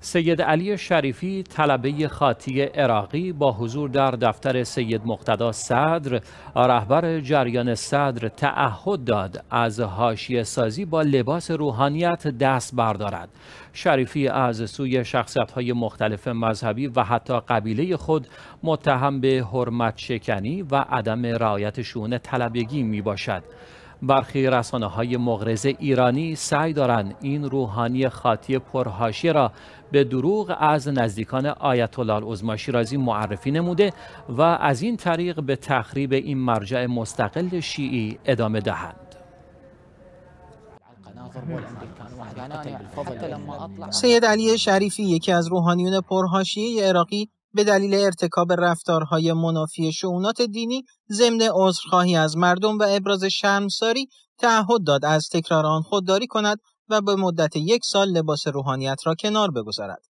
سید علی شریفی طلبه خاطی عراقی با حضور در دفتر سید مقتدا صدر رهبر جریان صدر تعهد داد از هاشی سازی با لباس روحانیت دست بردارد شریفی از سوی شخصیت های مختلف مذهبی و حتی قبیله خود متهم به حرمت شکنی و عدم رعایت شون طلبگی می باشد برخی رسانه های مغرز ایرانی سعی دارند این روحانی خاطی پرهاشی را به دروغ از نزدیکان آیت الله العظما شیرازی معرفی نموده و از این طریق به تخریب این مرجع مستقل شیعی ادامه دهند سید علی شریفی یکی از روحانیون پرهاشیه عراقی به دلیل ارتکاب رفتارهای منافی شعونات دینی ضمن عذرخواهی از مردم و ابراز شرمساری تعهد داد از تکرار آن خودداری کند و به مدت یک سال لباس روحانیت را کنار بگذارد.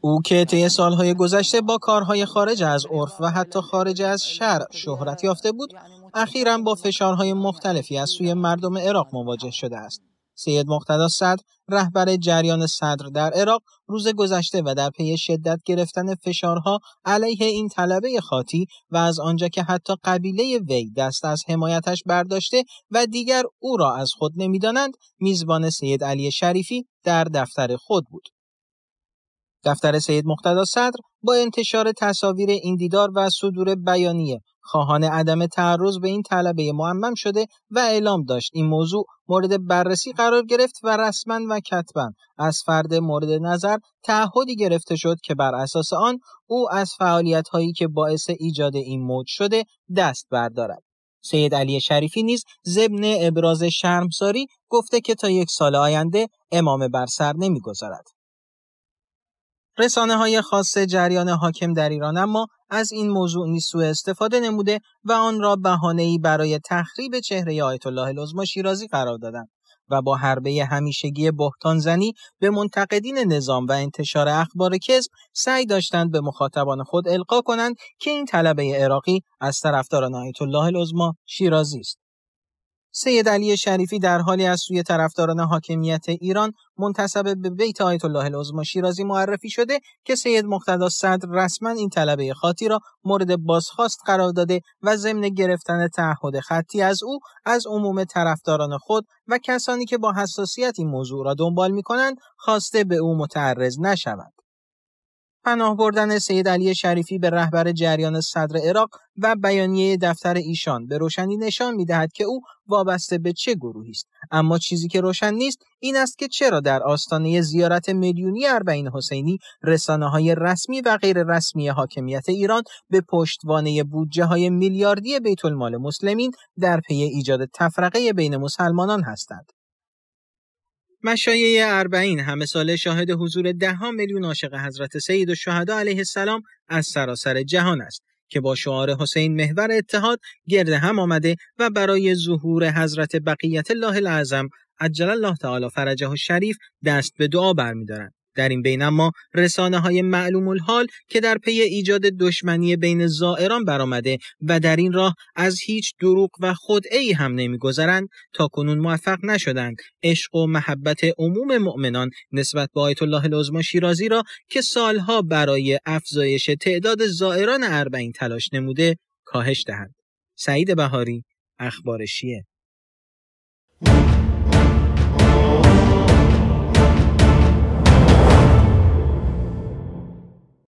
او که طی سالهای گذشته با کارهای خارج از عرف و حتی خارج از شرع شهرت یافته بود، اخیرا با فشارهای مختلفی از سوی مردم عراق مواجه شده است. سید مقتدا صدر رهبر جریان صدر در عراق روز گذشته و در پی شدت گرفتن فشارها علیه این طلبه خاطی و از آنجا که حتی قبیله وی دست از حمایتش برداشته و دیگر او را از خود نمیدانند میزبان سید علی شریفی در دفتر خود بود دفتر سید مقتدا صدر با انتشار تصاویر این دیدار و صدور بیانیه خواهان عدم تعرض به این طلبه معمم شده و اعلام داشت این موضوع مورد بررسی قرار گرفت و رسما و کتبا از فرد مورد نظر تعهدی گرفته شد که بر اساس آن او از فعالیت هایی که باعث ایجاد این موج شده دست بردارد سید علی شریفی نیز ضمن ابراز شرمساری گفته که تا یک سال آینده امام بر سر نمیگذارد رسانه های خاص جریان حاکم در ایران اما از این موضوع نیز استفاده نموده و آن را ای برای تخریب چهره آیت الله العظما شیرازی قرار دادند و با حربه همیشگی بهتان زنی به منتقدین نظام و انتشار اخبار کذب سعی داشتند به مخاطبان خود القا کنند که این طلبه عراقی از طرفداران آیت الله لزما شیرازی است سید علی شریفی در حالی از سوی طرفداران حاکمیت ایران منتسب به بیت آیت الله العظما شیرازی معرفی شده که سید مقتدا صدر رسما این طلبه خاطی را مورد بازخواست قرار داده و ضمن گرفتن تعهد خطی از او از عموم طرفداران خود و کسانی که با حساسیت این موضوع را دنبال می کنند خواسته به او متعرض نشود. پناه بردن سید علی شریفی به رهبر جریان صدر عراق و بیانیه دفتر ایشان به روشنی نشان دهد که او وابسته به چه گروهی است اما چیزی که روشن نیست این است که چرا در آستانه زیارت میلیونی اربعین حسینی رسانه های رسمی و غیر رسمی حاکمیت ایران به پشتوانه بودجه های میلیاردی بیت المال مسلمین در پی ایجاد تفرقه بین مسلمانان هستند مشایع اربعین همه ساله شاهد حضور دهها میلیون عاشق حضرت سید و شهدا علیه السلام از سراسر جهان است که با شعار حسین محور اتحاد گرد هم آمده و برای ظهور حضرت بقیت الله العظم عجل الله تعالی فرجه و شریف دست به دعا برمیدارند در این بین اما رسانه های معلوم الحال که در پی ایجاد دشمنی بین زائران برآمده و در این راه از هیچ دروغ و خودعی ای هم نمیگذرند تا کنون موفق نشدند عشق و محبت عموم مؤمنان نسبت به آیت الله العظما شیرازی را که سالها برای افزایش تعداد زائران اربعین تلاش نموده کاهش دهند سعید بهاری اخبار